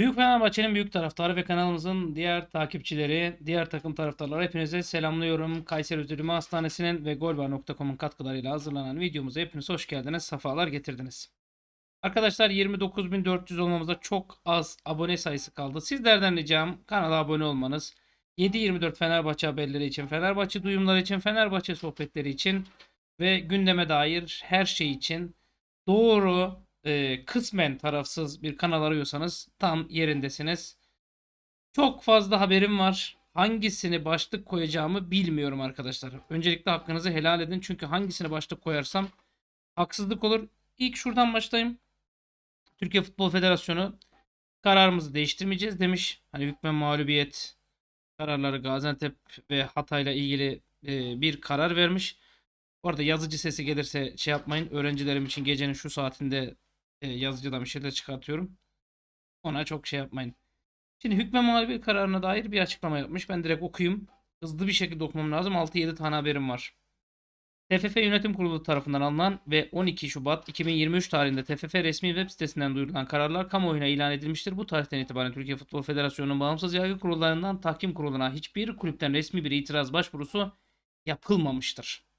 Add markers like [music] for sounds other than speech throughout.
Büyük Fenerbahçe'nin büyük taraftarı ve kanalımızın diğer takipçileri, diğer takım taraftarları hepinize selamlıyorum. Kayseri Üzülümü Hastanesi'nin ve golbar.com'un katkılarıyla hazırlanan videomuza hepiniz hoş geldiniz, sefalar getirdiniz. Arkadaşlar 29.400 olmamızda çok az abone sayısı kaldı. Sizlerden ricam kanala abone olmanız. 7.24 Fenerbahçe haberleri için, Fenerbahçe duyumları için, Fenerbahçe sohbetleri için ve gündeme dair her şey için doğru e, kısmen tarafsız bir kanal arıyorsanız tam yerindesiniz. Çok fazla haberim var. Hangisini başlık koyacağımı bilmiyorum arkadaşlar. Öncelikle hakkınızı helal edin. Çünkü hangisini başlık koyarsam haksızlık olur. İlk şuradan başlayayım. Türkiye Futbol Federasyonu kararımızı değiştirmeyeceğiz demiş. Hani hükmen mağlubiyet kararları Gaziantep ve Hatay'la ilgili e, bir karar vermiş. Bu arada yazıcı sesi gelirse şey yapmayın. Öğrencilerim için gecenin şu saatinde e, yazıcıdan bir şeyler çıkartıyorum. Ona çok şey yapmayın. Şimdi hükme mal bir kararına dair bir açıklama yapmış. Ben direkt okuyayım. Hızlı bir şekilde okumam lazım. 6-7 tane haberim var. TFF Yönetim Kurulu tarafından alınan ve 12 Şubat 2023 tarihinde TFF resmi web sitesinden duyurulan kararlar kamuoyuna ilan edilmiştir. Bu tarihten itibaren Türkiye Futbol Federasyonu'nun bağımsız yargı kurullarından tahkim kuruluna hiçbir kulüpten resmi bir itiraz başvurusu yapılmamıştır.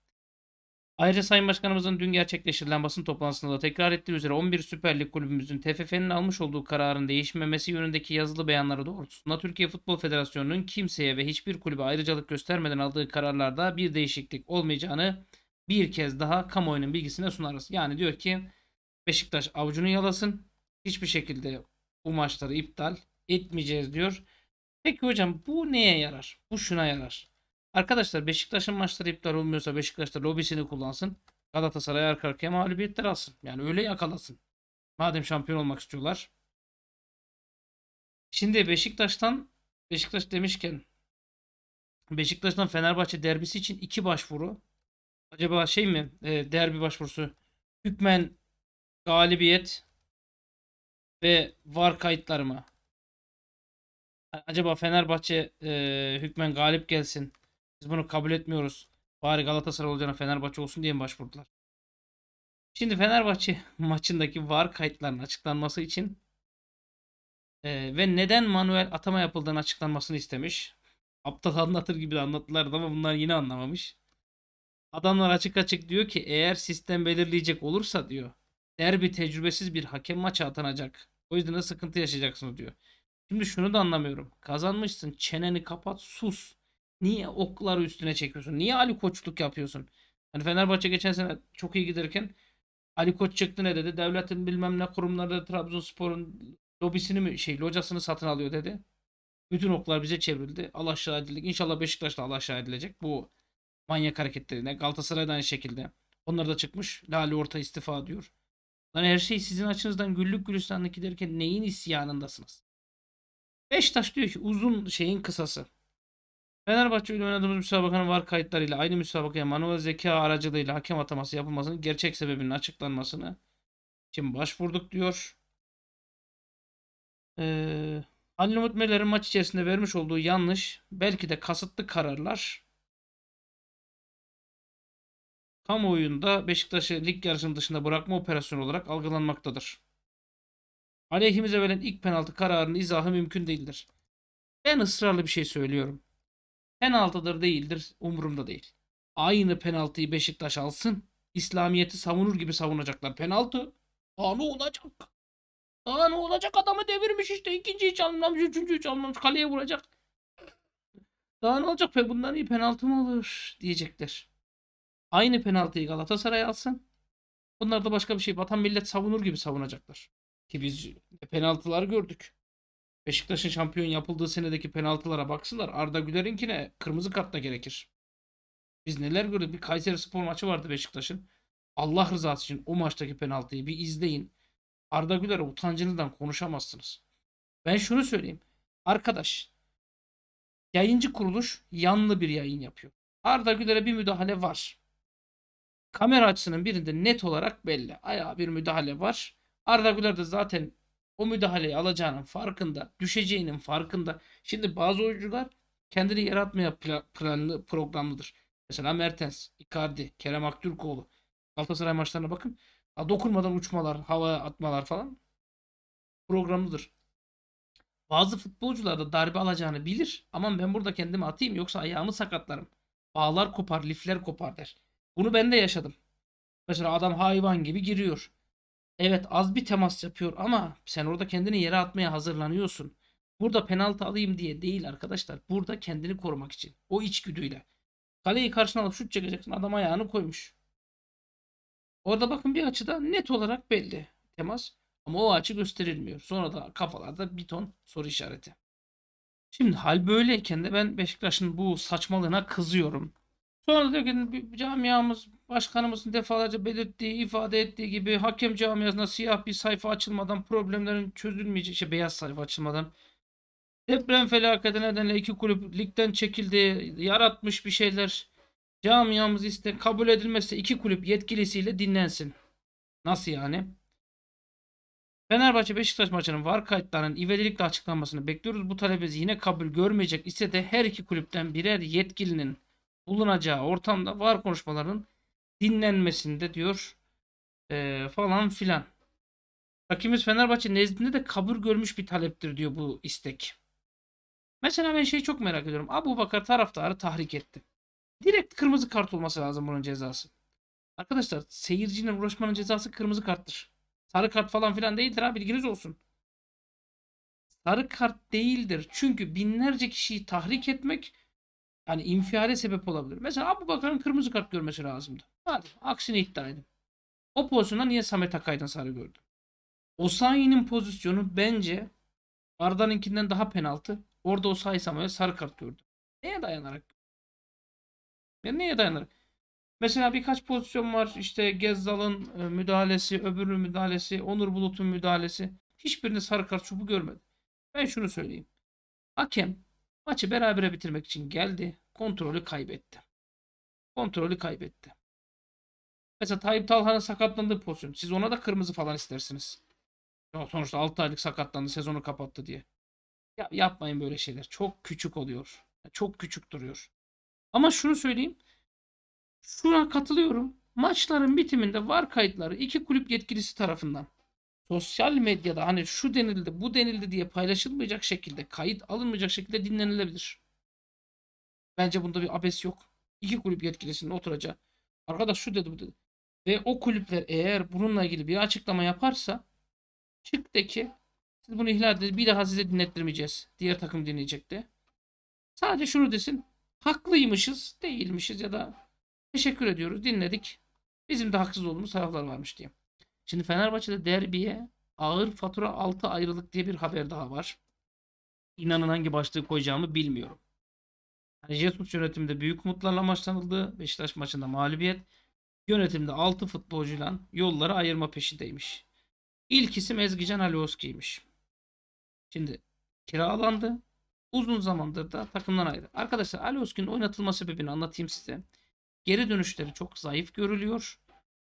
Ayrıca Sayın Başkanımızın dün gerçekleştirilen basın toplantısında da tekrar ettiği üzere 11 Süper Lig kulübümüzün TFF'nin almış olduğu kararın değişmemesi yönündeki yazılı beyanları doğrultusunda Türkiye Futbol Federasyonu'nun kimseye ve hiçbir kulübe ayrıcalık göstermeden aldığı kararlarda bir değişiklik olmayacağını bir kez daha kamuoyunun bilgisine sunarız. Yani diyor ki Beşiktaş avucunu yalasın. Hiçbir şekilde bu maçları iptal etmeyeceğiz diyor. Peki hocam bu neye yarar? Bu şuna yarar. Arkadaşlar Beşiktaş'ın maçları iptal olmuyorsa Beşiktaş'ta lobisini kullansın. Galatasaray arka arkaya mağlubiyetler alsın. Yani öyle yakalasın. Madem şampiyon olmak istiyorlar. Şimdi Beşiktaş'tan Beşiktaş demişken Beşiktaş'tan Fenerbahçe derbisi için iki başvuru. Acaba şey mi? E, derbi başvurusu. Hükmen galibiyet ve var kayıtları mı? Acaba Fenerbahçe e, hükmen galip gelsin. Biz bunu kabul etmiyoruz. Bari Galatasaray olacağına Fenerbahçe olsun diye mi başvurdular? Şimdi Fenerbahçe [laughs] maçındaki VAR kayıtlarının açıklanması için e, ve neden manuel atama yapıldığını açıklanmasını istemiş. Aptal anlatır gibi de anlattılar ama bunlar yine anlamamış. Adamlar açık açık diyor ki eğer sistem belirleyecek olursa diyor derbi tecrübesiz bir hakem maça atanacak. O yüzden de sıkıntı yaşayacaksınız diyor. Şimdi şunu da anlamıyorum. Kazanmışsın çeneni kapat sus. Niye okları üstüne çekiyorsun? Niye Ali Koçluk yapıyorsun? Hani Fenerbahçe geçen sene çok iyi giderken Ali Koç çıktı ne dedi? Devletin bilmem ne kurumları Trabzonspor'un lobisini mi şey locasını satın alıyor dedi. Bütün oklar bize çevrildi. Al aşağı edildik. İnşallah Beşiktaş da al aşağı edilecek. Bu manyak hareketlerine. Galatasaray da aynı şekilde. Onlar da çıkmış. Lali Orta istifa diyor. Lan her şey sizin açınızdan güllük gülistanlık giderken neyin isyanındasınız? Beşiktaş diyor ki uzun şeyin kısası. Fenerbahçe ile oynadığımız müsabakanın var kayıtlarıyla aynı müsabakaya manuel zeka aracılığıyla hakem ataması yapılmasının gerçek sebebinin açıklanmasını için başvurduk diyor. Ee, Halil Umut Meler'in maç içerisinde vermiş olduğu yanlış belki de kasıtlı kararlar kamuoyunda Beşiktaş'ı lig yarışının dışında bırakma operasyonu olarak algılanmaktadır. Aleyhimize verilen ilk penaltı kararının izahı mümkün değildir. Ben ısrarlı bir şey söylüyorum. Penaltıdır değildir umurumda değil. Aynı penaltıyı Beşiktaş alsın. İslamiyet'i savunur gibi savunacaklar. Penaltı. Daha ne olacak? Daha ne olacak? Adamı devirmiş işte. ikinci hiç İkinciyi üçüncü hiç çalmamış. Kaleye vuracak. Daha ne olacak? Pe bundan iyi penaltı mı olur? Diyecekler. Aynı penaltıyı Galatasaray alsın. Bunlar da başka bir şey. Vatan millet savunur gibi savunacaklar. Ki biz penaltılar gördük. Beşiktaş'ın şampiyon yapıldığı senedeki penaltılara baksınlar. Arda Güler'inkine kırmızı kartla gerekir. Biz neler gördük? Bir Kayseri spor maçı vardı Beşiktaş'ın. Allah rızası için o maçtaki penaltıyı bir izleyin. Arda Güler'e utancınızdan konuşamazsınız. Ben şunu söyleyeyim. Arkadaş yayıncı kuruluş yanlı bir yayın yapıyor. Arda Güler'e bir müdahale var. Kamera açısının birinde net olarak belli. Ayağa bir müdahale var. Arda Güler de zaten o müdahaleyi alacağının farkında, düşeceğinin farkında. Şimdi bazı oyuncular kendini yaratmaya planlı, programlıdır. Mesela Mertens, Icardi, Kerem Aktürkoğlu. Galatasaray maçlarına bakın. Dokunmadan uçmalar, havaya atmalar falan programlıdır. Bazı futbolcular da darbe alacağını bilir. ama ben burada kendimi atayım yoksa ayağımı sakatlarım. Bağlar kopar, lifler kopar der. Bunu ben de yaşadım. Mesela adam hayvan gibi giriyor. Evet az bir temas yapıyor ama sen orada kendini yere atmaya hazırlanıyorsun. Burada penaltı alayım diye değil arkadaşlar. Burada kendini korumak için. O içgüdüyle. Kaleyi karşına alıp şut çekeceksin. Adam ayağını koymuş. Orada bakın bir açıda net olarak belli temas. Ama o açı gösterilmiyor. Sonra da kafalarda bir ton soru işareti. Şimdi hal böyleyken de ben Beşiktaş'ın bu saçmalığına kızıyorum. Sonra diyor ki camiamız başkanımızın defalarca belirttiği, ifade ettiği gibi hakem camiasına siyah bir sayfa açılmadan problemlerin çözülmeyeceği, şey, beyaz sayfa açılmadan deprem felaketi nedeniyle iki kulüp ligden çekildi, yaratmış bir şeyler. Camiamız iste kabul edilmezse iki kulüp yetkilisiyle dinlensin. Nasıl yani? Fenerbahçe Beşiktaş maçının var kayıtlarının ivedilikle açıklanmasını bekliyoruz. Bu talebi yine kabul görmeyecek ise de her iki kulüpten birer yetkilinin bulunacağı ortamda var konuşmaların dinlenmesinde diyor e, falan filan. Hakimiz Fenerbahçe nezdinde de kabul görmüş bir taleptir diyor bu istek. Mesela ben şeyi çok merak ediyorum. Abu Bakar taraftarı tahrik etti. Direkt kırmızı kart olması lazım bunun cezası. Arkadaşlar seyircinin uğraşmanın cezası kırmızı karttır. Sarı kart falan filan değildir ha bilginiz olsun. Sarı kart değildir. Çünkü binlerce kişiyi tahrik etmek hani infiale sebep olabilir. Mesela Abu Bakar'ın kırmızı kart görmesi lazımdı. Hadi aksini iddia edin. O pozisyonda niye Samet Akay'dan sarı gördü? Osayi'nin pozisyonu bence Arda'nınkinden daha penaltı. Orada Osayi Samet'e sarı kart gördü. Neye dayanarak? Ya neye dayanarak? Mesela birkaç pozisyon var. İşte Gezzal'ın e, müdahalesi, öbürünün müdahalesi, Onur Bulut'un müdahalesi. Hiçbirinde sarı kart çubu görmedi. Ben şunu söyleyeyim. Hakem Maçı berabere bitirmek için geldi. Kontrolü kaybetti. Kontrolü kaybetti. Mesela Tayyip Talhan'ın sakatlandığı pozisyon. Siz ona da kırmızı falan istersiniz. Sonuçta 6 aylık sakatlandı sezonu kapattı diye. Ya, yapmayın böyle şeyler. Çok küçük oluyor. Çok küçük duruyor. Ama şunu söyleyeyim. Şuna katılıyorum. Maçların bitiminde var kayıtları iki kulüp yetkilisi tarafından sosyal medyada hani şu denildi bu denildi diye paylaşılmayacak şekilde kayıt alınmayacak şekilde dinlenilebilir. Bence bunda bir abes yok. İki kulüp yetkilisinin oturacağı. Arkadaş şu dedi bu dedi. Ve o kulüpler eğer bununla ilgili bir açıklama yaparsa çık de ki siz bunu ihlal edin bir daha size dinlettirmeyeceğiz. Diğer takım dinleyecekti. Sadece şunu desin. Haklıymışız, değilmişiz ya da teşekkür ediyoruz, dinledik. Bizim de haksız olduğumuz taraflar varmış diye. Şimdi Fenerbahçe'de derbiye ağır fatura 6 ayrılık diye bir haber daha var. İnanın hangi başlığı koyacağımı bilmiyorum. Yani Jesus yönetimde büyük umutlarla maçlanıldı. Beşiktaş maçında mağlubiyet. Yönetimde 6 futbolcuyla yolları ayırma peşindeymiş. İlk isim Ezgican Alioski'ymiş. Şimdi kiralandı. Uzun zamandır da takımdan ayrı. Arkadaşlar Alioski'nin oynatılma sebebini anlatayım size. Geri dönüşleri çok zayıf görülüyor.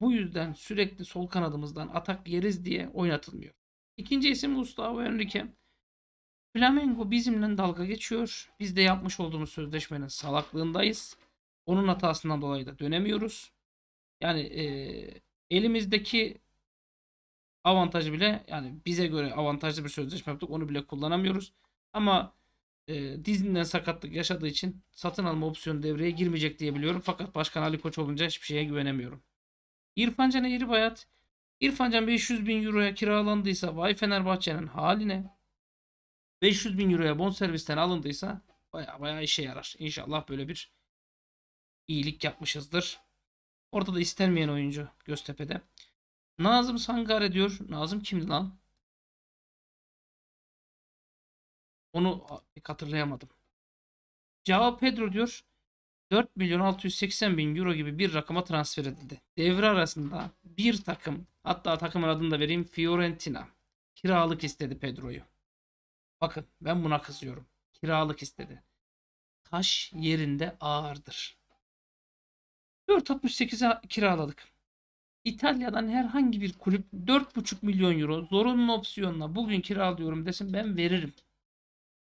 Bu yüzden sürekli sol kanadımızdan atak yeriz diye oynatılmıyor. İkinci isim Gustavo Henrique. Flamengo bizimle dalga geçiyor. Biz de yapmış olduğumuz sözleşmenin salaklığındayız. Onun hatasından dolayı da dönemiyoruz. Yani e, elimizdeki avantajı bile yani bize göre avantajlı bir sözleşme yaptık. Onu bile kullanamıyoruz. Ama e, dizinden sakatlık yaşadığı için satın alma opsiyonu devreye girmeyecek diye biliyorum. Fakat Başkan Ali Koç olunca hiçbir şeye güvenemiyorum. İrfan Can bayat. İrfan Can 500 bin euroya kiralandıysa vay Fenerbahçe'nin haline 500 bin euroya bonservisten alındıysa baya baya işe yarar. İnşallah böyle bir iyilik yapmışızdır. Orada da istenmeyen oyuncu Göztepe'de. Nazım Sangare diyor. Nazım kimdi lan? Onu hatırlayamadım. Cevap Pedro diyor. 4 milyon 680 bin euro gibi bir rakama transfer edildi. Devre arasında bir takım hatta takımın adını da vereyim Fiorentina kiralık istedi Pedro'yu. Bakın ben buna kızıyorum. Kiralık istedi. Taş yerinde ağırdır. 4.68'e kiraladık. İtalya'dan herhangi bir kulüp 4.5 milyon euro zorunlu opsiyonla bugün kiralıyorum desin ben veririm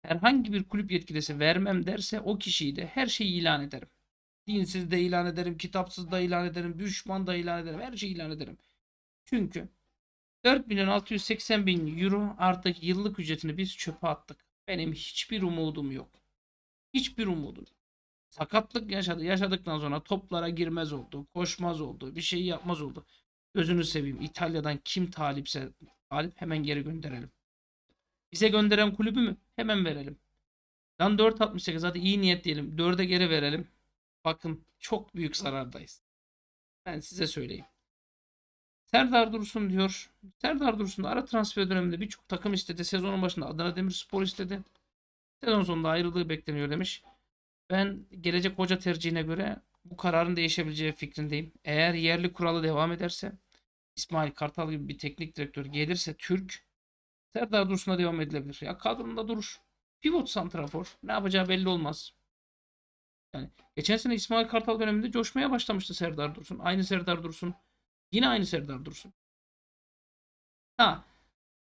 herhangi bir kulüp yetkilisi vermem derse o kişiyi de her şeyi ilan ederim. Dinsiz de ilan ederim, kitapsız da ilan ederim, düşman da ilan ederim, her şeyi ilan ederim. Çünkü 4 milyon 680 bin euro artık yıllık ücretini biz çöpe attık. Benim hiçbir umudum yok. Hiçbir umudum Sakatlık yaşadı. Yaşadıktan sonra toplara girmez oldu. Koşmaz oldu. Bir şey yapmaz oldu. Gözünü seveyim. İtalya'dan kim talipse talip hemen geri gönderelim. Bize gönderen kulübü mü? Hemen verelim. Lan 4.68 hadi iyi niyet diyelim. 4'e geri verelim. Bakın çok büyük zarardayız. Ben size söyleyeyim. Serdar Dursun diyor. Serdar Dursun ara transfer döneminde birçok takım istedi. Sezonun başında Adana Demirspor istedi. Sezon sonunda ayrılığı bekleniyor demiş. Ben gelecek hoca tercihine göre bu kararın değişebileceği fikrindeyim. Eğer yerli kuralı devam ederse İsmail Kartal gibi bir teknik direktör gelirse Türk Serdar Dursun'a devam edilebilir. Ya kadrında durur. Pivot santrafor. Ne yapacağı belli olmaz. Yani geçen sene İsmail Kartal döneminde coşmaya başlamıştı Serdar Dursun. Aynı Serdar Dursun. Yine aynı Serdar Dursun. Ha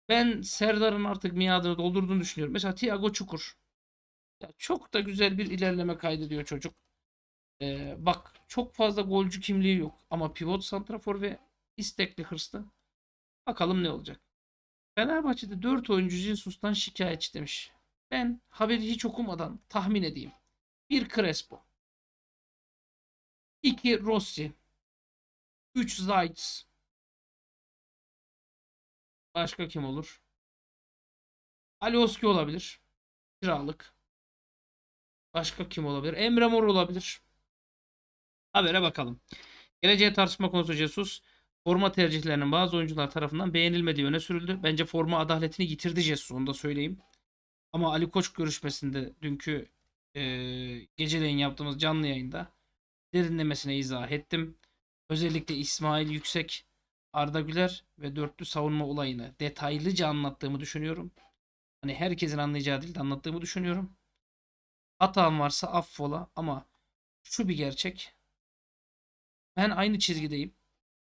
ben Serdar'ın artık miadını doldurduğunu düşünüyorum. Mesela Thiago Çukur. Ya çok da güzel bir ilerleme kaydediyor çocuk. Ee, bak çok fazla golcü kimliği yok. Ama pivot santrafor ve istekli hırslı. Bakalım ne olacak. Fenerbahçe'de 4 oyuncu Jesus'tan şikayetçi demiş. Ben haberi hiç okumadan tahmin edeyim. 1 Crespo. 2 Rossi. 3 Zayt's. Başka kim olur? Alioski olabilir. Kiralık. Başka kim olabilir? Emre Mor olabilir. Habere bakalım. Geleceğe tartışma konusu Jesus. Forma tercihlerinin bazı oyuncular tarafından beğenilmediği öne sürüldü. Bence forma adaletini yitirdi Jesus onu da söyleyeyim. Ama Ali Koç görüşmesinde dünkü e, geceleyin yaptığımız canlı yayında derinlemesine izah ettim. Özellikle İsmail Yüksek, Arda Güler ve dörtlü savunma olayını detaylıca anlattığımı düşünüyorum. Hani herkesin anlayacağı dilde anlattığımı düşünüyorum. Hatam varsa affola ama şu bir gerçek. Ben aynı çizgideyim.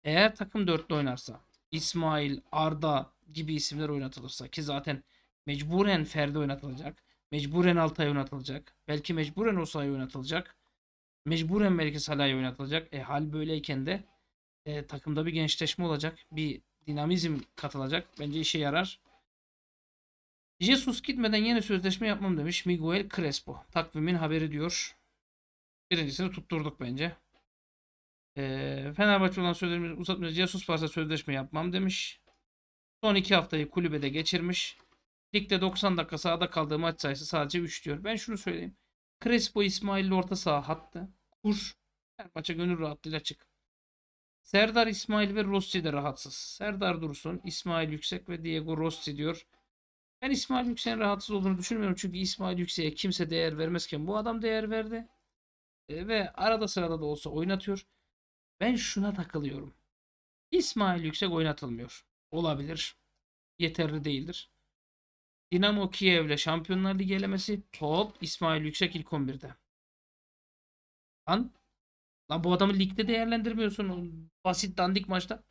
Eğer takım dörtlü oynarsa İsmail, Arda gibi isimler oynatılırsa ki zaten mecburen Ferdi oynatılacak. Mecburen Altay'a oynatılacak. Belki mecburen Osay oynatılacak. Mecburen belki Salah'ya oynatılacak. E hal böyleyken de e, takımda bir gençleşme olacak. Bir dinamizm katılacak. Bence işe yarar. Jesus gitmeden yeni sözleşme yapmam demiş Miguel Crespo. Takvimin haberi diyor. Birincisini tutturduk bence. E, Fenerbahçe olan sözleşmeyi uzatmayacağız. Jesus varsa sözleşme yapmam demiş. Son iki haftayı kulübede geçirmiş. Ligde 90 dakika sahada kaldığı maç sayısı sadece 3 diyor. Ben şunu söyleyeyim. Crespo İsmail'li orta saha hattı. Kur. Her maça gönül rahatlığıyla çık. Serdar İsmail ve Rossi de rahatsız. Serdar Dursun, İsmail Yüksek ve Diego Rossi diyor. Ben İsmail Yüksek'in rahatsız olduğunu düşünmüyorum. Çünkü İsmail Yüksek'e kimse değer vermezken bu adam değer verdi. E, ve arada sırada da olsa oynatıyor. Ben şuna takılıyorum. İsmail Yüksek oynatılmıyor. Olabilir. Yeterli değildir. Dinamo Kiev'le Şampiyonlar Ligi elemesi. Top İsmail Yüksek ilk 11'de. Lan, lan bu adamı ligde değerlendirmiyorsun. O basit dandik maçta.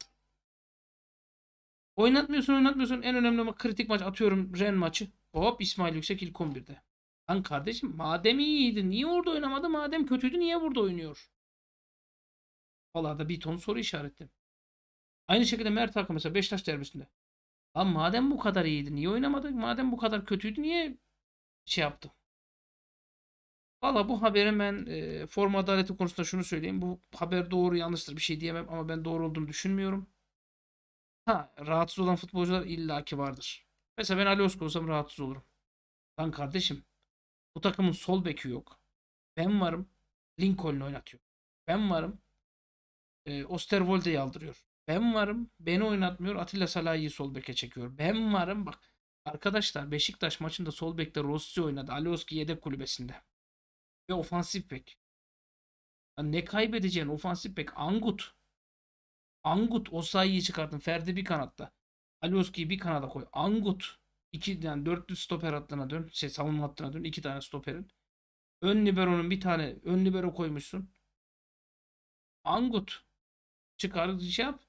Oynatmıyorsun oynatmıyorsun. En önemli ama kritik maç atıyorum Ren maçı. Hop İsmail Yüksek ilk 11'de. Lan kardeşim madem iyiydi niye orada oynamadı? Madem kötüydü niye burada oynuyor? Valla da bir ton soru işareti. Aynı şekilde Mert Hakan mesela Beşiktaş derbisinde. Lan madem bu kadar iyiydi niye oynamadık? Madem bu kadar kötüydü niye şey yaptı? Valla bu haberi ben e, form adaleti konusunda şunu söyleyeyim. Bu haber doğru yanlıştır bir şey diyemem ama ben doğru olduğunu düşünmüyorum. Ha rahatsız olan futbolcular illaki vardır. Mesela ben Ali Osko olsam rahatsız olurum. Lan kardeşim bu takımın sol beki yok. Ben varım. Lincoln oynatıyor. Ben varım. E, Osterwolde'yi aldırıyor. Ben varım. Beni oynatmıyor. Atilla Salahi'yi sol beke çekiyor. Ben varım. Bak arkadaşlar Beşiktaş maçında sol bekte Rossi oynadı. Alioski yedek kulübesinde. Ve ofansif bek. Ya ne kaybedeceğin ofansif bek. Angut. Angut o sayıyı çıkartın. Ferdi bir kanatta. Alioski'yi bir kanada koy. Angut. İki, yani dörtlü stoper hattına dön. Şey, savunma hattına dön. iki tane stoperin. Ön libero'nun bir tane ön libero koymuşsun. Angut. Çıkar şey yap.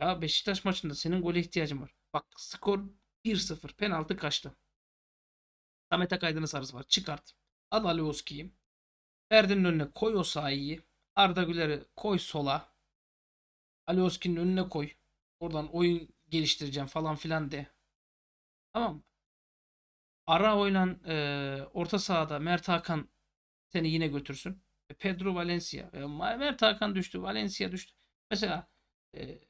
Ya Beşiktaş maçında senin gole ihtiyacın var. Bak skor 1-0 penaltı kaçtı. Samet Akaydın'ın sarısı var. Çıkart. Al Alioski'yi. Erdin'in önüne koy o Osayi'yi. Arda Güler'i koy sola. Alioski'nin önüne koy. Oradan oyun geliştireceğim falan filan de. Tamam Ara oynan e, orta sahada Mert Hakan seni yine götürsün. E, Pedro Valencia. E, Mert Hakan düştü. Valencia düştü. Mesela e,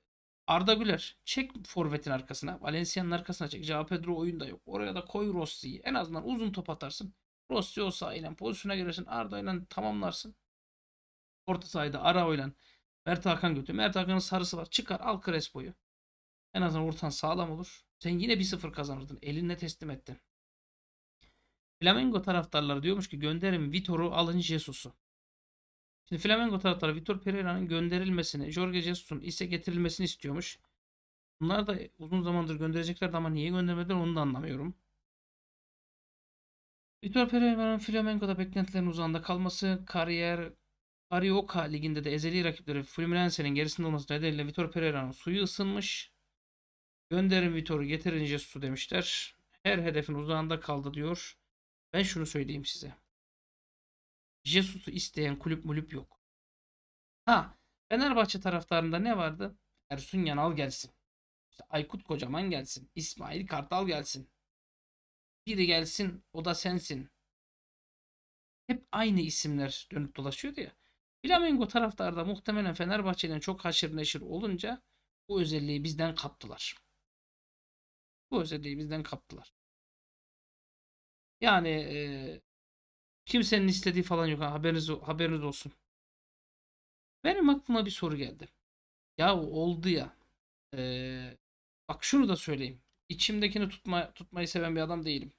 Arda Güler çek forvetin arkasına. Valencia'nın arkasına çek. Cevap Pedro oyunda yok. Oraya da koy Rossi'yi. En azından uzun top atarsın. Rossi o sahayla pozisyona girersin. Arda ile tamamlarsın. Orta sahada Ara ile Mert Hakan götür. Mert Hakan'ın sarısı var. Çıkar al Crespo'yu. En azından ortan sağlam olur. Sen yine 1-0 kazanırdın. Elinle teslim ettin. Flamengo taraftarları diyormuş ki gönderin Vitor'u alın Jesus'u. Şimdi Flamengo taraftarı Vitor Pereira'nın gönderilmesini, Jorge Jesus'un ise getirilmesini istiyormuş. Bunlar da uzun zamandır göndereceklerdi ama niye göndermediler onu da anlamıyorum. Vitor Pereira'nın Flamengo'da beklentilerin uzağında kalması, kariyer Arioca liginde de ezeli rakipleri Fluminense'nin gerisinde olması nedeniyle Vitor Pereira'nın suyu ısınmış. Gönderin Vitor'u getirince Jesus'u demişler. Her hedefin uzağında kaldı diyor. Ben şunu söyleyeyim size. Jesus'u isteyen kulüp mulüp yok. Ha Fenerbahçe taraftarında ne vardı? Ersun Yanal gelsin. İşte Aykut Kocaman gelsin. İsmail Kartal gelsin. Biri gelsin o da sensin. Hep aynı isimler dönüp dolaşıyordu ya. Flamengo taraftarı da muhtemelen Fenerbahçe'den çok haşır neşir olunca bu özelliği bizden kaptılar. Bu özelliği bizden kaptılar. Yani Kimsenin istediği falan yok. Ha, haberiniz, haberiniz olsun. Benim aklıma bir soru geldi. Ya oldu ya. Ee, bak şunu da söyleyeyim. İçimdekini tutma, tutmayı seven bir adam değilim.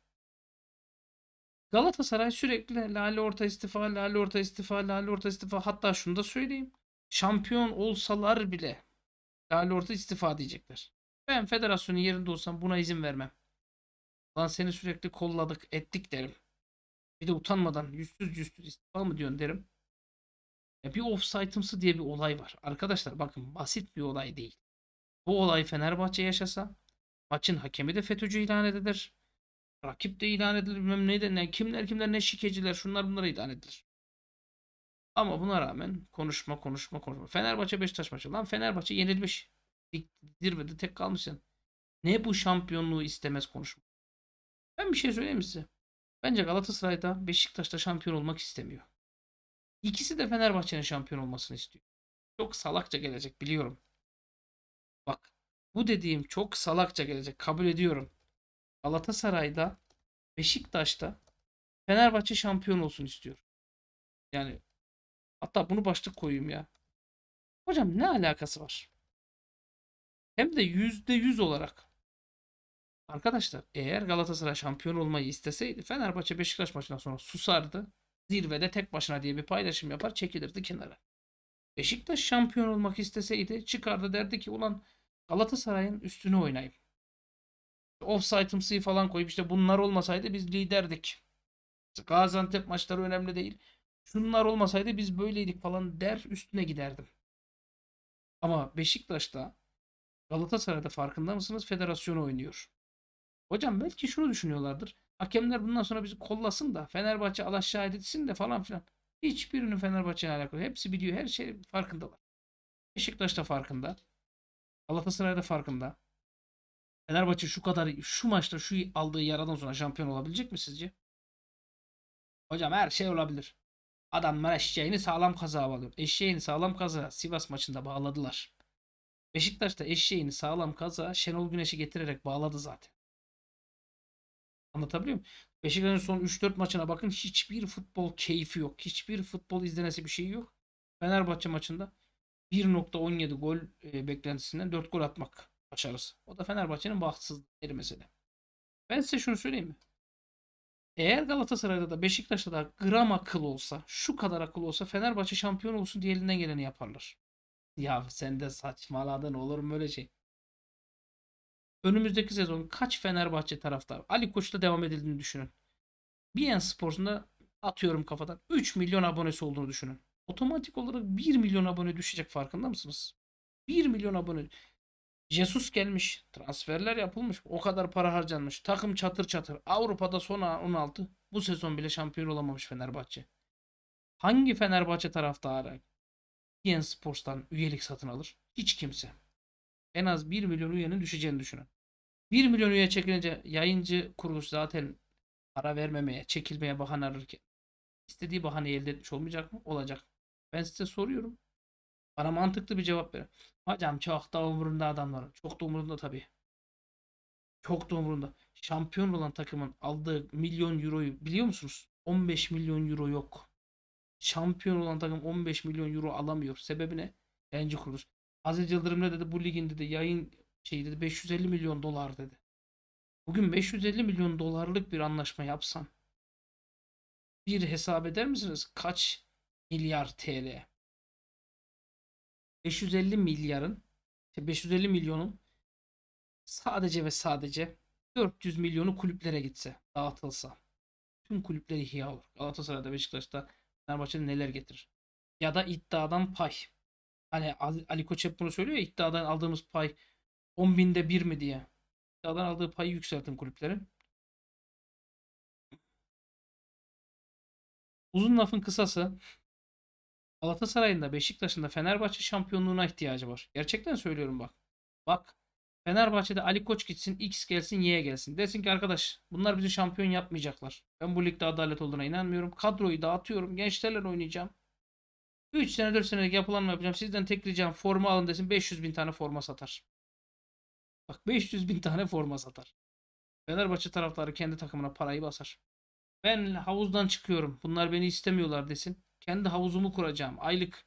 Galatasaray sürekli lale orta istifa, lale orta istifa, lale orta istifa. Hatta şunu da söyleyeyim. Şampiyon olsalar bile lale orta istifa diyecekler. Ben federasyonun yerinde olsam buna izin vermem. Lan seni sürekli kolladık, ettik derim. Bir de utanmadan yüzsüz yüzsüz istifa mı diyorsun derim. Ya bir offsite'ımsı diye bir olay var. Arkadaşlar bakın basit bir olay değil. Bu olay Fenerbahçe yaşasa maçın hakemi de FETÖ'cü ilan edilir. Rakip de ilan edilir. Bilmem ne ne, kimler kimler ne şikeciler şunlar bunlar ilan edilir. Ama buna rağmen konuşma konuşma konuşma. Fenerbahçe Beşiktaş maçı. Lan Fenerbahçe yenilmiş. Zirvede tek kalmışsın. Ne bu şampiyonluğu istemez konuşma. Ben bir şey söyleyeyim size. Bence Galatasaray Galatasaray'da Beşiktaş'ta şampiyon olmak istemiyor. İkisi de Fenerbahçe'nin şampiyon olmasını istiyor. Çok salakça gelecek biliyorum. Bak bu dediğim çok salakça gelecek kabul ediyorum. Galatasaray'da Beşiktaş'ta Fenerbahçe şampiyon olsun istiyor. Yani hatta bunu başlık koyayım ya. Hocam ne alakası var? Hem de %100 olarak Arkadaşlar eğer Galatasaray şampiyon olmayı isteseydi Fenerbahçe Beşiktaş maçından sonra susardı. Zirvede tek başına diye bir paylaşım yapar çekilirdi kenara. Beşiktaş şampiyon olmak isteseydi çıkardı derdi ki ulan Galatasaray'ın üstünü oynayayım. Offside'ımsı falan koyup işte bunlar olmasaydı biz liderdik. Gaziantep maçları önemli değil. Şunlar olmasaydı biz böyleydik falan der üstüne giderdim. Ama Beşiktaş'ta Galatasaray'da farkında mısınız? Federasyon oynuyor. Hocam belki şunu düşünüyorlardır. Hakemler bundan sonra bizi kollasın da Fenerbahçe alaşağı edilsin de falan filan. Hiçbirinin Fenerbahçe'ye alakalı. Hepsi biliyor. Her şey farkındalar. Beşiktaş da farkında. Galatasaray da farkında. Fenerbahçe şu kadar şu maçta şu aldığı yaradan sonra şampiyon olabilecek mi sizce? Hocam her şey olabilir. Adamlar eşeğini sağlam kaza bağlıyor. Eşeğini sağlam kaza Sivas maçında bağladılar. Beşiktaş da eşeğini sağlam kaza Şenol Güneş'i getirerek bağladı zaten. Anlatabiliyor muyum? Beşiktaş'ın son 3-4 maçına bakın hiçbir futbol keyfi yok. Hiçbir futbol izlenesi bir şey yok. Fenerbahçe maçında 1.17 gol e, beklentisinden 4 gol atmak başarısı. O da Fenerbahçe'nin bahtsızlıkları mesele. Ben size şunu söyleyeyim mi? Eğer Galatasaray'da da Beşiktaş'ta da gram akıl olsa, şu kadar akıl olsa Fenerbahçe şampiyon olsun diye elinden geleni yaparlar. Ya sen de saçmaladın olur mu öyle şey? önümüzdeki sezon kaç Fenerbahçe taraftarı Ali Koç'ta devam edildiğini düşünün. BN Spor'sunda atıyorum kafadan 3 milyon abonesi olduğunu düşünün. Otomatik olarak 1 milyon abone düşecek farkında mısınız? 1 milyon abone. Jesus gelmiş. Transferler yapılmış. O kadar para harcanmış. Takım çatır çatır. Avrupa'da son 16. Bu sezon bile şampiyon olamamış Fenerbahçe. Hangi Fenerbahçe taraftarı EN Sports'tan üyelik satın alır? Hiç kimse en az 1 milyon üyenin düşeceğini düşünün. 1 milyon üye çekilince yayıncı kuruluş zaten para vermemeye, çekilmeye bahane ararken istediği bahane elde etmiş olmayacak mı? Olacak. Ben size soruyorum. Bana mantıklı bir cevap verin. Hocam çok da umurunda adamlar. Çok da umurunda tabii. Çok da umurunda. Şampiyon olan takımın aldığı milyon euroyu biliyor musunuz? 15 milyon euro yok. Şampiyon olan takım 15 milyon euro alamıyor. Sebebi ne? Yayıncı kuruluş. Aziz Yıldırım ne dedi? Bu ligin dedi yayın şey dedi 550 milyon dolar dedi. Bugün 550 milyon dolarlık bir anlaşma yapsan bir hesap eder misiniz? Kaç milyar TL? 550 milyarın 550 şey, milyonun sadece ve sadece 400 milyonu kulüplere gitse, dağıtılsa. Tüm kulüpleri ihya olur. Galatasaray'da, Beşiktaş'ta, Fenerbahçe'de neler getirir? Ya da iddiadan pay. Hani Ali Koç hep bunu söylüyor ya iddiadan aldığımız pay 10 binde 1 mi diye. İddiadan aldığı payı yükseltin kulüplerin. Uzun lafın kısası Galatasaray'ın da Beşiktaş'ın da Fenerbahçe şampiyonluğuna ihtiyacı var. Gerçekten söylüyorum bak. Bak Fenerbahçe'de Ali Koç gitsin, X gelsin, Y'ye gelsin. Desin ki arkadaş bunlar bizi şampiyon yapmayacaklar. Ben bu ligde adalet olduğuna inanmıyorum. Kadroyu dağıtıyorum. Gençlerle oynayacağım. 3 sene 4 senelik yapılanma yapacağım. Sizden tek ricam forma alın desin 500 bin tane forma satar. Bak 500 bin tane forma satar. Fenerbahçe taraftarı kendi takımına parayı basar. Ben havuzdan çıkıyorum. Bunlar beni istemiyorlar desin. Kendi havuzumu kuracağım. Aylık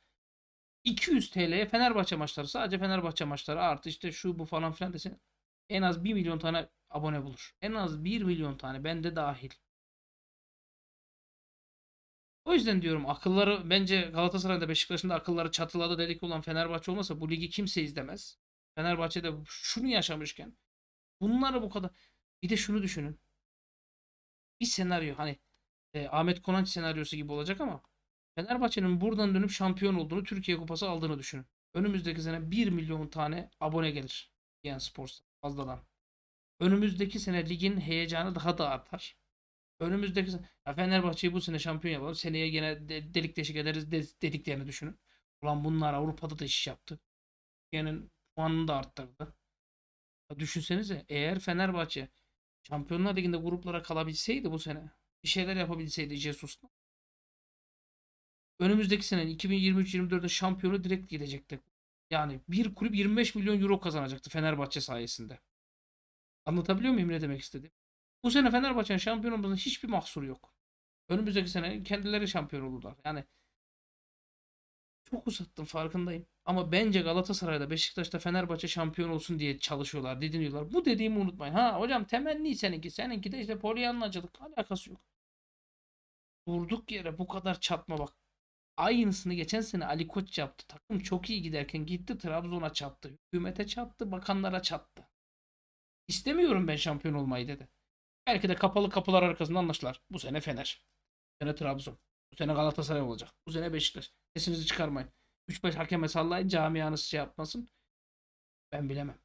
200 TL'ye Fenerbahçe maçları sadece Fenerbahçe maçları artı işte şu bu falan filan desin. En az 1 milyon tane abone bulur. En az 1 milyon tane ben de dahil. O yüzden diyorum akılları bence Galatasaray'da Beşiktaş'ın da akılları çatıladı dedik olan Fenerbahçe olmasa bu ligi kimse izlemez. Fenerbahçe'de şunu yaşamışken bunları bu kadar bir de şunu düşünün. Bir senaryo hani e, Ahmet Konanç senaryosu gibi olacak ama Fenerbahçe'nin buradan dönüp şampiyon olduğunu Türkiye Kupası aldığını düşünün. Önümüzdeki sene 1 milyon tane abone gelir. Yani Sports'ta fazladan. Önümüzdeki sene ligin heyecanı daha da artar. Önümüzdeki ya Fenerbahçe'yi bu sene şampiyon yapalım. Seneye yine de, delik deşik ederiz de, dediklerini düşünün. Ulan bunlar Avrupa'da da iş yaptı. Yani puanını da arttırdı. Ya düşünsenize eğer Fenerbahçe Şampiyonlar Ligi'nde gruplara kalabilseydi bu sene bir şeyler yapabilseydi Jesus'la önümüzdeki senenin 2023-24'de şampiyonu direkt gidecekti. Yani bir kulüp 25 milyon euro kazanacaktı Fenerbahçe sayesinde. Anlatabiliyor muyum ne demek istediğim? Bu sene Fenerbahçe'nin şampiyonumuzun hiçbir mahsuru yok. Önümüzdeki sene kendileri şampiyon olurlar. Yani çok uzattım farkındayım. Ama bence Galatasaray'da, Beşiktaş'ta Fenerbahçe şampiyon olsun diye çalışıyorlar, didiniyorlar. Bu dediğimi unutmayın. Ha hocam temenni seninki. Seninki de işte polyanlacılık. Alakası yok. Durduk yere bu kadar çatma bak. Aynısını geçen sene Ali Koç yaptı. Takım çok iyi giderken gitti Trabzon'a çattı. Hükümete çattı, bakanlara çattı. İstemiyorum ben şampiyon olmayı dedi. Belki de kapalı kapılar arkasında anlaştılar. Bu sene Fener. Bu sene Trabzon. Bu sene Galatasaray olacak. Bu sene Beşiktaş. Sesinizi çıkarmayın. 3-5 hakeme sallayın camianız şey yapmasın. Ben bilemem.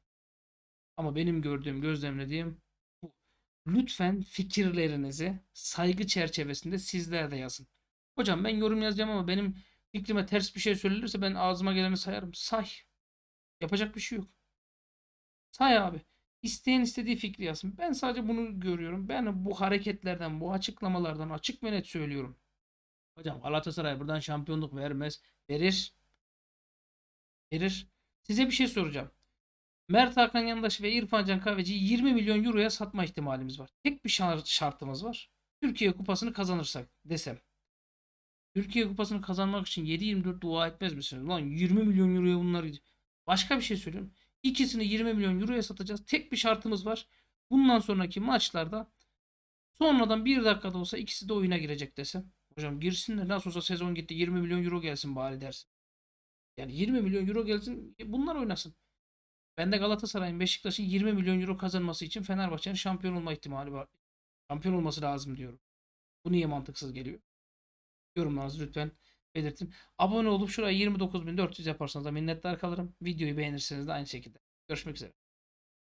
Ama benim gördüğüm, gözlemlediğim bu. Lütfen fikirlerinizi saygı çerçevesinde sizler de yazın. Hocam ben yorum yazacağım ama benim fikrime ters bir şey söylenirse ben ağzıma geleni sayarım. Say. Yapacak bir şey yok. Say abi. İsteyen istediği fikri yazsın. Ben sadece bunu görüyorum. Ben bu hareketlerden, bu açıklamalardan açık ve net söylüyorum. Hocam Galatasaray buradan şampiyonluk vermez. Verir. Verir. Size bir şey soracağım. Mert Hakan Yandaş ve İrfan Can Kahveci'yi 20 milyon euroya satma ihtimalimiz var. Tek bir şartımız var. Türkiye Kupası'nı kazanırsak desem. Türkiye Kupası'nı kazanmak için 7-24 dua etmez misiniz? Lan 20 milyon euroya bunlar gidiyor. Başka bir şey söylüyorum. İkisini 20 milyon euroya satacağız. Tek bir şartımız var. Bundan sonraki maçlarda sonradan bir dakikada olsa ikisi de oyuna girecek desem. Hocam girsin de nasıl olsa sezon gitti 20 milyon euro gelsin bari dersin. Yani 20 milyon euro gelsin e, bunlar oynasın. Ben de Galatasaray'ın Beşiktaş'ın 20 milyon euro kazanması için Fenerbahçe'nin şampiyon olma ihtimali var. Şampiyon olması lazım diyorum. Bu niye mantıksız geliyor? Yorumlarınızı lütfen belirttim. Abone olup şuraya 29.400 yaparsanız da minnettar kalırım. Videoyu beğenirseniz de aynı şekilde. Görüşmek üzere.